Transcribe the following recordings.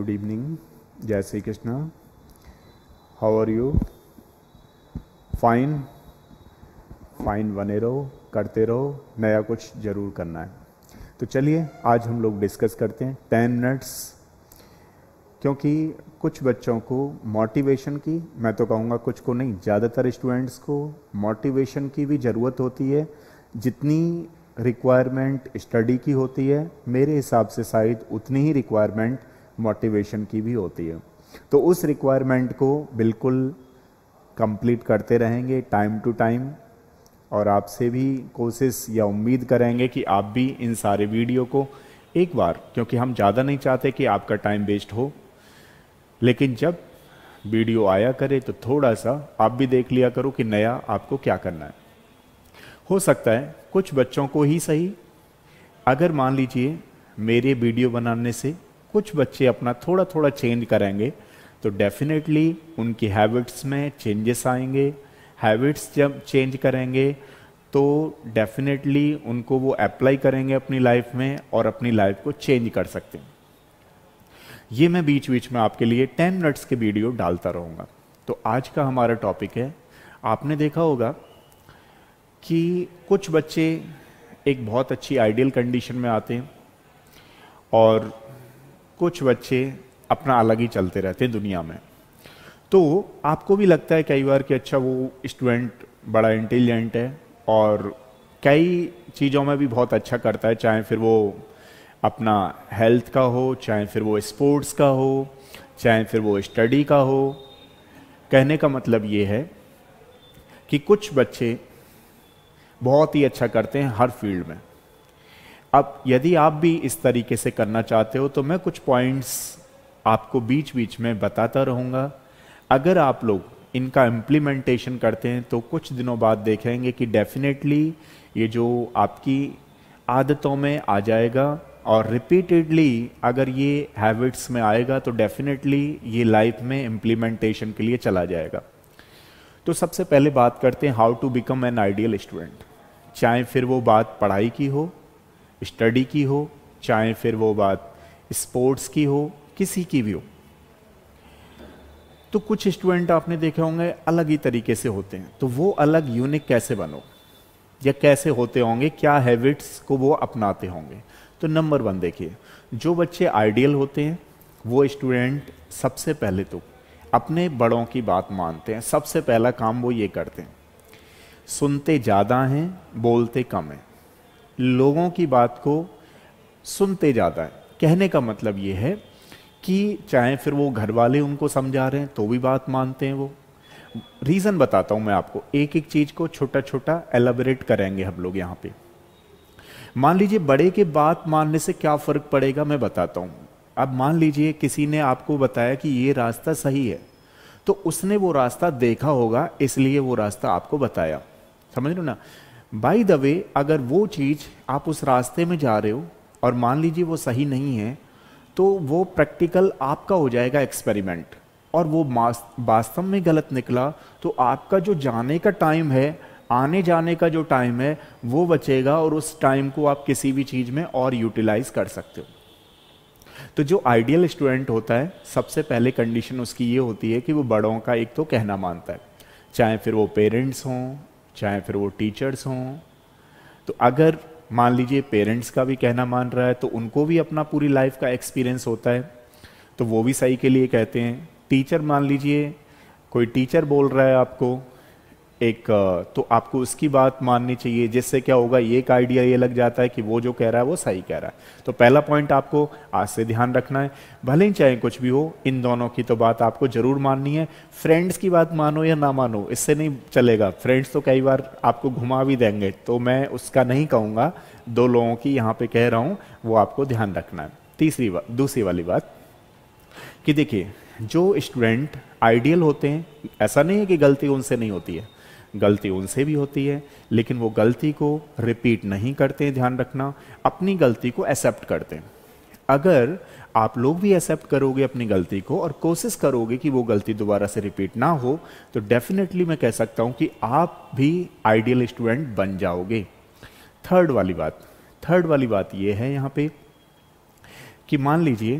good evening Jai Shri Krishna how are you fine fine बने रहो करते रहो नया कुछ ज़रूर करना है तो चलिए आज हम लोग डिस्कस करते हैं टेन मिनट्स क्योंकि कुछ बच्चों को मोटिवेशन की मैं तो कहूँगा कुछ को नहीं ज़्यादातर स्टूडेंट्स को मोटिवेशन की भी ज़रूरत होती है जितनी रिक्वायरमेंट स्टडी की होती है मेरे हिसाब से शायद उतनी ही रिक्वायरमेंट मोटिवेशन की भी होती है तो उस रिक्वायरमेंट को बिल्कुल कंप्लीट करते रहेंगे टाइम टू टाइम और आपसे भी कोशिश या उम्मीद करेंगे कि आप भी इन सारे वीडियो को एक बार क्योंकि हम ज़्यादा नहीं चाहते कि आपका टाइम वेस्ट हो लेकिन जब वीडियो आया करे तो थोड़ा सा आप भी देख लिया करो कि नया आपको क्या करना है हो सकता है कुछ बच्चों को ही सही अगर मान लीजिए मेरे वीडियो बनाने से कुछ बच्चे अपना थोड़ा थोड़ा चेंज करेंगे तो डेफिनेटली उनकी हैबिट्स में चेंजेस आएंगे हैबिट्स जब चेंज करेंगे तो डेफिनेटली उनको वो अप्लाई करेंगे अपनी लाइफ में और अपनी लाइफ को चेंज कर सकते हैं ये मैं बीच बीच में आपके लिए टेन मिनट्स के वीडियो डालता रहूँगा तो आज का हमारा टॉपिक है आपने देखा होगा कि कुछ बच्चे एक बहुत अच्छी आइडियल कंडीशन में आते हैं और कुछ बच्चे अपना अलग ही चलते रहते हैं दुनिया में तो आपको भी लगता है कई बार कि अच्छा वो स्टूडेंट बड़ा इंटेलिजेंट है और कई चीज़ों में भी बहुत अच्छा करता है चाहे फिर वो अपना हेल्थ का हो चाहे फिर वो स्पोर्ट्स का हो चाहे फिर वो स्टडी का हो कहने का मतलब ये है कि कुछ बच्चे बहुत ही अच्छा करते हैं हर फील्ड में अब यदि आप भी इस तरीके से करना चाहते हो तो मैं कुछ पॉइंट्स आपको बीच बीच में बताता रहूँगा अगर आप लोग इनका इम्प्लीमेंटेशन करते हैं तो कुछ दिनों बाद देखेंगे कि डेफिनेटली ये जो आपकी आदतों में आ जाएगा और रिपीटेडली अगर ये हैबिट्स में आएगा तो डेफिनेटली ये लाइफ में इम्प्लीमेंटेशन के लिए चला जाएगा तो सबसे पहले बात करते हैं how to become an ideal student चाहे फिर वो बात पढ़ाई की हो स्टडी की हो चाहे फिर वो बात स्पोर्ट्स की हो किसी की भी हो तो कुछ स्टूडेंट आपने देखे होंगे अलग ही तरीके से होते हैं तो वो अलग यूनिक कैसे बनो या कैसे होते होंगे क्या हैबिट्स को वो अपनाते होंगे तो नंबर वन देखिए जो बच्चे आइडियल होते हैं वो स्टूडेंट सबसे पहले तो अपने बड़ों की बात मानते हैं सबसे पहला काम वो ये करते हैं सुनते ज़्यादा हैं बोलते कम हैं लोगों की बात को सुनते जाता है कहने का मतलब ये है कि चाहे फिर वो घर वाले उनको समझा रहे हैं तो भी बात मानते हैं वो रीज़न बताता हूँ मैं आपको एक एक चीज़ को छोटा छोटा एलाबरेट करेंगे हम लोग यहाँ पे मान लीजिए बड़े के बात मानने से क्या फ़र्क पड़ेगा मैं बताता हूँ अब मान लीजिए किसी ने आपको बताया कि ये रास्ता सही है तो उसने वो रास्ता देखा होगा इसलिए वो रास्ता आपको बताया समझ लो ना बाई द वे अगर वो चीज़ आप उस रास्ते में जा रहे हो और मान लीजिए वो सही नहीं है तो वो प्रैक्टिकल आपका हो जाएगा एक्सपेरिमेंट और वो वास्तव में गलत निकला तो आपका जो जाने का टाइम है आने जाने का जो टाइम है वो बचेगा और उस टाइम को आप किसी भी चीज़ में और यूटिलाइज कर सकते हो तो जो आइडियल स्टूडेंट होता है सबसे पहले कंडीशन उसकी ये होती है कि वो बड़ों का एक तो कहना मानता है चाहे फिर वो पेरेंट्स हों चाहे फिर वो टीचर्स हों तो अगर मान लीजिए पेरेंट्स का भी कहना मान रहा है तो उनको भी अपना पूरी लाइफ का एक्सपीरियंस होता है तो वो भी सही के लिए कहते हैं टीचर मान लीजिए कोई टीचर बोल रहा है आपको एक तो आपको उसकी बात माननी चाहिए जिससे क्या होगा ये एक आइडिया ये लग जाता है कि वो जो कह रहा है वो सही कह रहा है तो पहला पॉइंट आपको आज से ध्यान रखना है भले ही चाहे कुछ भी हो इन दोनों की तो बात आपको ज़रूर माननी है फ्रेंड्स की बात मानो या ना मानो इससे नहीं चलेगा फ्रेंड्स तो कई बार आपको घुमा भी देंगे तो मैं उसका नहीं कहूँगा दो लोगों की यहाँ पर कह रहा हूँ वो आपको ध्यान रखना है तीसरी बात दूसरी वाली बात कि देखिए जो स्टूडेंट आइडियल होते हैं ऐसा नहीं है कि गलती उनसे नहीं होती है गलती उनसे भी होती है लेकिन वो गलती को रिपीट नहीं करते ध्यान रखना अपनी गलती को एक्सेप्ट करते हैं अगर आप लोग भी एक्सेप्ट करोगे अपनी गलती को और कोशिश करोगे कि वो गलती दोबारा से रिपीट ना हो तो डेफिनेटली मैं कह सकता हूँ कि आप भी आइडियल स्टूडेंट बन जाओगे थर्ड वाली बात थर्ड वाली बात ये है यहाँ पे कि मान लीजिए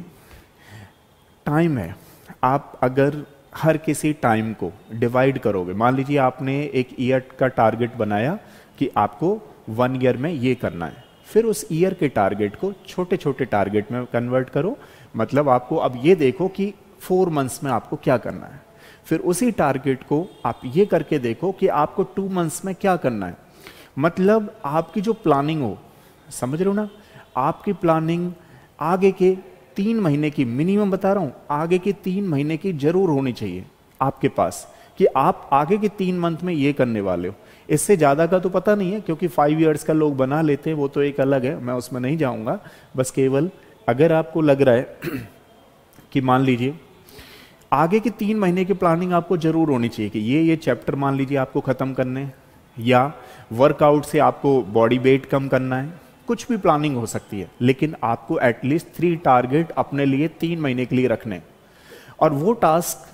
टाइम है आप अगर हर किसी टाइम को डिवाइड करोगे मान लीजिए आपने एक ईयर का टारगेट बनाया कि आपको वन ईयर में ये करना है फिर उस ईयर के टारगेट को छोटे छोटे टारगेट में कन्वर्ट करो मतलब आपको अब ये देखो कि फोर मंथ्स में आपको क्या करना है फिर उसी टारगेट को आप ये करके देखो कि आपको टू मंथ्स में क्या करना है मतलब आपकी जो प्लानिंग हो समझ रहे हो ना आपकी प्लानिंग आगे के तीन महीने की मिनिमम बता रहा हूं आगे के तीन महीने की जरूर होनी चाहिए आपके पास कि आप आगे के तीन मंथ में ये करने वाले हो इससे ज़्यादा का तो पता नहीं है क्योंकि फाइव इयर्स का लोग बना लेते हैं वो तो एक अलग है मैं उसमें नहीं जाऊंगा बस केवल अगर आपको लग रहा है कि मान लीजिए आगे के तीन महीने की प्लानिंग आपको ज़रूर होनी चाहिए कि ये ये चैप्टर मान लीजिए आपको ख़त्म करने या वर्कआउट से आपको बॉडी वेट कम करना है कुछ भी प्लानिंग हो सकती है लेकिन आपको एटलीस्ट थ्री टारगेट अपने लिए तीन महीने के लिए रखने और वो टास्क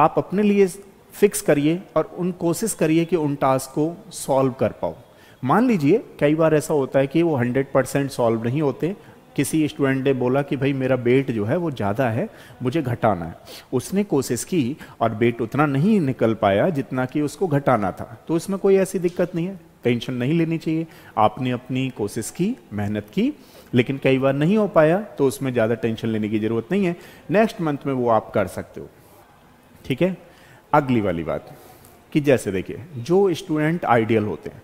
आप अपने लिए फिक्स करिए और उन कोशिश करिए कि उन टास्क को सॉल्व कर पाओ मान लीजिए कई बार ऐसा होता है कि वो हंड्रेड परसेंट सॉल्व नहीं होते किसी स्टूडेंट ने बोला कि भाई मेरा वेट जो है वो ज़्यादा है मुझे घटाना है उसने कोशिश की और वेट उतना नहीं निकल पाया जितना कि उसको घटाना था तो इसमें कोई ऐसी दिक्कत नहीं है टेंशन नहीं लेनी चाहिए आपने अपनी कोशिश की मेहनत की लेकिन कई बार नहीं हो पाया तो उसमें ज़्यादा टेंशन लेने की ज़रूरत नहीं है नेक्स्ट मंथ में वो आप कर सकते हो ठीक है अगली वाली बात कि जैसे देखिए जो स्टूडेंट आइडियल होते हैं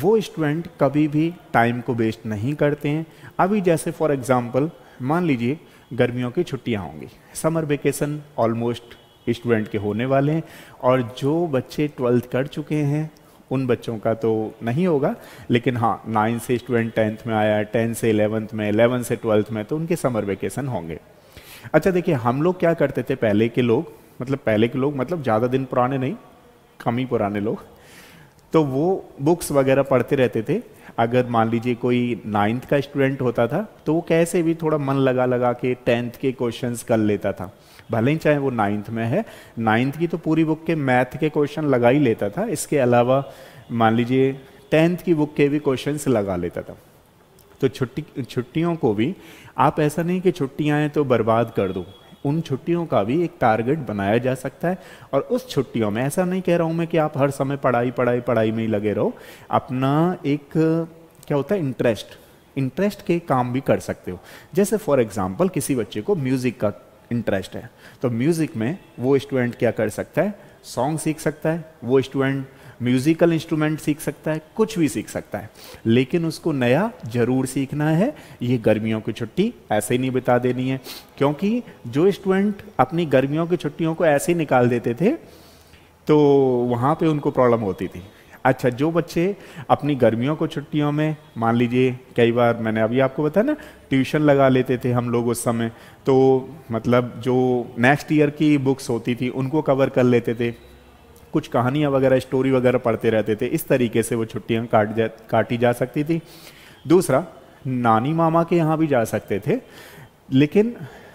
वो स्टूडेंट कभी भी टाइम को वेस्ट नहीं करते हैं अभी जैसे फॉर एग्ज़ाम्पल मान लीजिए गर्मियों की छुट्टियां होंगी समर वेकेशन ऑलमोस्ट स्टूडेंट के होने वाले हैं और जो बच्चे ट्वेल्थ कर चुके हैं उन बच्चों का तो नहीं होगा लेकिन हाँ नाइन्थ से स्टूडेंट टेंथ में आया टेंथ से इलेवंथ में इलेवंथ से ट्वेल्थ में तो उनके समर वेकेशन होंगे अच्छा देखिए हम लोग क्या करते थे पहले के लोग मतलब पहले के लोग मतलब ज़्यादा दिन पुराने नहीं कम ही पुराने लोग तो वो बुक्स वगैरह पढ़ते रहते थे अगर मान लीजिए कोई नाइन्थ का स्टूडेंट होता था तो वो कैसे भी थोड़ा मन लगा लगा के टेंथ के क्वेश्चंस कर लेता था भले ही चाहे वो नाइन्थ में है नाइन्थ की तो पूरी बुक के मैथ के क्वेश्चन लगा ही लेता था इसके अलावा मान लीजिए टेंथ की बुक के भी क्वेश्चंस लगा लेता था तो छुट्टी छुट्टियों को भी आप ऐसा नहीं कि छुट्टियाँ हैं तो बर्बाद कर दो उन छुट्टियों का भी एक टारगेट बनाया जा सकता है और उस छुट्टियों में ऐसा नहीं कह रहा हूँ मैं कि आप हर समय पढ़ाई पढ़ाई पढ़ाई में ही लगे रहो अपना एक क्या होता है इंटरेस्ट इंटरेस्ट के काम भी कर सकते हो जैसे फॉर एग्जाम्पल किसी बच्चे को म्यूज़िक का इंटरेस्ट है तो म्यूज़िक में वो स्टूडेंट क्या कर सकता है सॉन्ग सीख सकता है वो स्टूडेंट म्यूजिकल इंस्ट्रूमेंट सीख सकता है कुछ भी सीख सकता है लेकिन उसको नया जरूर सीखना है ये गर्मियों की छुट्टी ऐसे ही नहीं बिता देनी है क्योंकि जो स्टूडेंट अपनी गर्मियों की छुट्टियों को ऐसे ही निकाल देते थे तो वहाँ पे उनको प्रॉब्लम होती थी अच्छा जो बच्चे अपनी गर्मियों को छुट्टियों में मान लीजिए कई बार मैंने अभी आपको बताया ना ट्यूशन लगा लेते थे हम लोग उस समय तो मतलब जो नेक्स्ट ईयर की बुक्स होती थी उनको कवर कर लेते थे कुछ कहानियाँ वगैरह स्टोरी वगैरह पढ़ते रहते थे इस तरीके से वो छुट्टियाँ काट जा काटी जा सकती थी दूसरा नानी मामा के यहाँ भी जा सकते थे लेकिन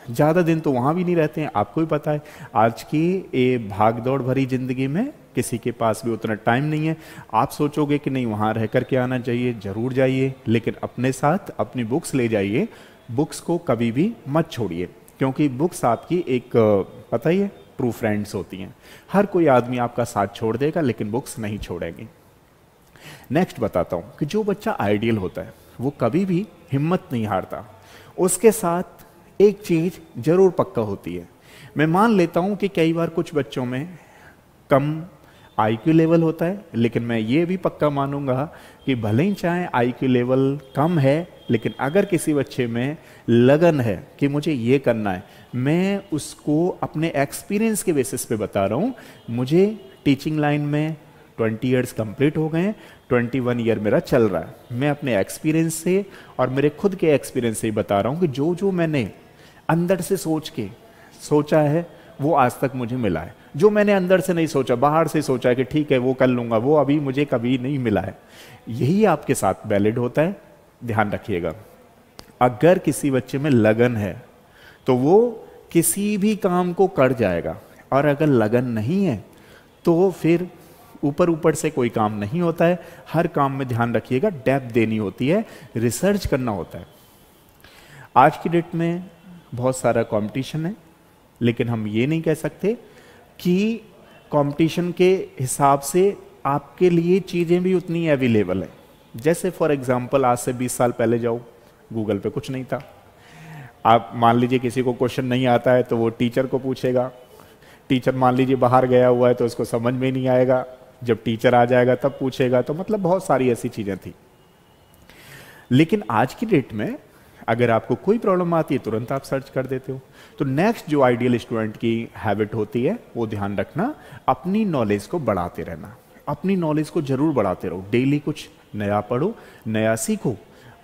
ज़्यादा दिन तो वहाँ भी नहीं रहते हैं आपको भी पता है आज की ये भाग दौड़ भरी ज़िंदगी में किसी के पास भी उतना टाइम नहीं है आप सोचोगे कि नहीं वहाँ रह कर के आना चाहिए ज़रूर जाइए लेकिन अपने साथ अपनी बुक्स ले जाइए बुक्स को कभी भी मत छोड़िए क्योंकि बुक्स आपकी एक पता ही है ट्रू फ्रेंड्स होती हैं हर कोई आदमी आपका साथ छोड़ देगा लेकिन बुक्स नहीं छोड़ेंगी नेक्स्ट बताता हूँ कि जो बच्चा आइडियल होता है वो कभी भी हिम्मत नहीं हारता उसके साथ एक चीज़ जरूर पक्का होती है मैं मान लेता हूँ कि कई बार कुछ बच्चों में कम आईक्यू लेवल होता है लेकिन मैं ये भी पक्का मानूंगा कि भले ही चाहे आईक्यू लेवल कम है लेकिन अगर किसी बच्चे में लगन है कि मुझे ये करना है मैं उसको अपने एक्सपीरियंस के बेसिस पे बता रहा हूँ मुझे टीचिंग लाइन में 20 ईयर्स कंप्लीट हो गए 21 ईयर मेरा चल रहा है मैं अपने एक्सपीरियंस से और मेरे खुद के एक्सपीरियंस से ही बता रहा हूँ कि जो जो मैंने अंदर से सोच के सोचा है वो आज तक मुझे मिला है जो मैंने अंदर से नहीं सोचा बाहर से सोचा कि ठीक है वो कर लूंगा वो अभी मुझे कभी नहीं मिला है यही आपके साथ वैलिड होता है ध्यान रखिएगा अगर किसी बच्चे में लगन है तो वो किसी भी काम को कर जाएगा और अगर लगन नहीं है तो फिर ऊपर ऊपर से कोई काम नहीं होता है हर काम में ध्यान रखिएगा डेप देनी होती है रिसर्च करना होता है आज की डेट में बहुत सारा कंपटीशन है लेकिन हम ये नहीं कह सकते कि कंपटीशन के हिसाब से आपके लिए चीज़ें भी उतनी अवेलेबल हैं जैसे फॉर एग्जांपल आज से 20 साल पहले जाओ गूगल पे कुछ नहीं था आप मान लीजिए किसी को क्वेश्चन नहीं आता है तो वो टीचर को पूछेगा टीचर मान लीजिए बाहर गया हुआ है तो उसको समझ में नहीं आएगा जब टीचर आ जाएगा तब पूछेगा तो मतलब बहुत सारी ऐसी चीज़ें थी लेकिन आज की डेट में अगर आपको कोई प्रॉब्लम आती है तुरंत आप सर्च कर देते हो तो नेक्स्ट जो आइडियल स्टूडेंट की हैबिट होती है वो ध्यान रखना अपनी नॉलेज को बढ़ाते रहना अपनी नॉलेज को जरूर बढ़ाते रहो डेली कुछ नया पढ़ो नया सीखो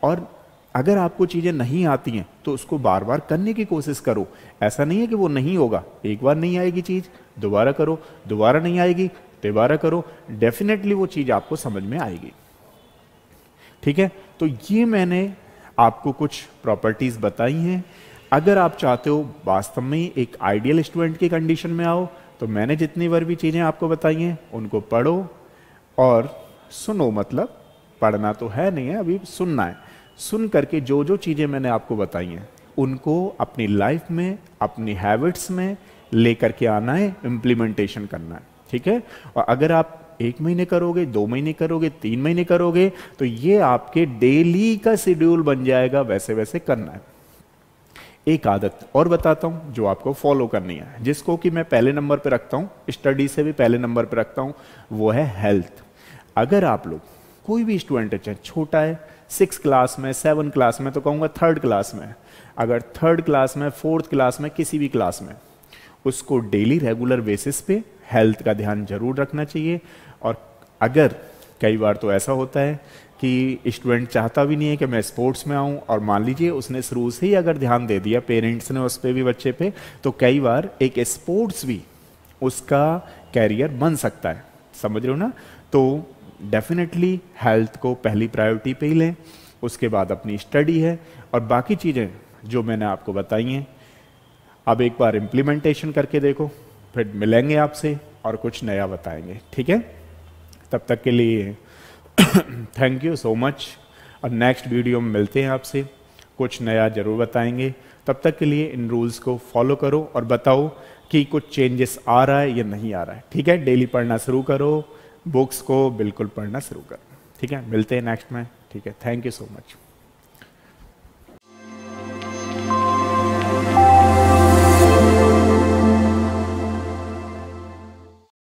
और अगर आपको चीज़ें नहीं आती हैं तो उसको बार बार करने की कोशिश करो ऐसा नहीं है कि वो नहीं होगा एक बार नहीं आएगी चीज़ दोबारा करो दोबारा नहीं आएगी दोबारा करो डेफिनेटली वो चीज़ आपको समझ में आएगी ठीक है तो ये मैंने आपको कुछ प्रॉपर्टीज़ बताई हैं अगर आप चाहते हो वास्तव में एक आइडियल स्टूडेंट की कंडीशन में आओ तो मैंने जितनी बार भी चीज़ें आपको बताई हैं उनको पढ़ो और सुनो मतलब पढ़ना तो है नहीं है अभी सुनना है सुन करके जो जो चीज़ें मैंने आपको बताई हैं उनको अपनी लाइफ में अपनी हैबिट्स में लेकर के आना है इम्प्लीमेंटेशन करना है ठीक है और अगर आप एक महीने करोगे दो महीने करोगे तीन महीने करोगे तो ये आपके डेली का शेड्यूल बन जाएगा वैसे वैसे करना है एक आदत और बताता हूं जो आपको फॉलो करनी है जिसको कि मैं पहले नंबर पर रखता हूं स्टडी से भी पहले नंबर पर रखता हूं वो है हेल्थ अगर आप लोग कोई भी स्टूडेंट है चाहे छोटा है सिक्स क्लास में सेवन क्लास में तो कहूंगा थर्ड क्लास में अगर थर्ड क्लास में फोर्थ क्लास में किसी भी क्लास में उसको डेली रेगुलर बेसिस पे हेल्थ का ध्यान जरूर रखना चाहिए और अगर कई बार तो ऐसा होता है कि स्टूडेंट चाहता भी नहीं है कि मैं स्पोर्ट्स में आऊँ और मान लीजिए उसने शुरू से ही अगर ध्यान दे दिया पेरेंट्स ने उस पर भी बच्चे पे तो कई बार एक स्पोर्ट्स भी उसका कैरियर बन सकता है समझ रहे हो ना तो डेफिनेटली हेल्थ को पहली प्रायोरिटी पे ही लें उसके बाद अपनी स्टडी है और बाकी चीज़ें जो मैंने आपको बताई हैं अब एक बार इम्प्लीमेंटेशन करके देखो फिर मिलेंगे आपसे और कुछ नया बताएंगे ठीक है तब तक के लिए थैंक यू सो मच और नेक्स्ट वीडियो में मिलते हैं आपसे कुछ नया ज़रूर बताएंगे तब तक के लिए इन रूल्स को फॉलो करो और बताओ कि कुछ चेंजेस आ रहा है या नहीं आ रहा है ठीक है डेली पढ़ना शुरू करो बुक्स को बिल्कुल पढ़ना शुरू करो ठीक है मिलते हैं नेक्स्ट में ठीक है थैंक यू सो मच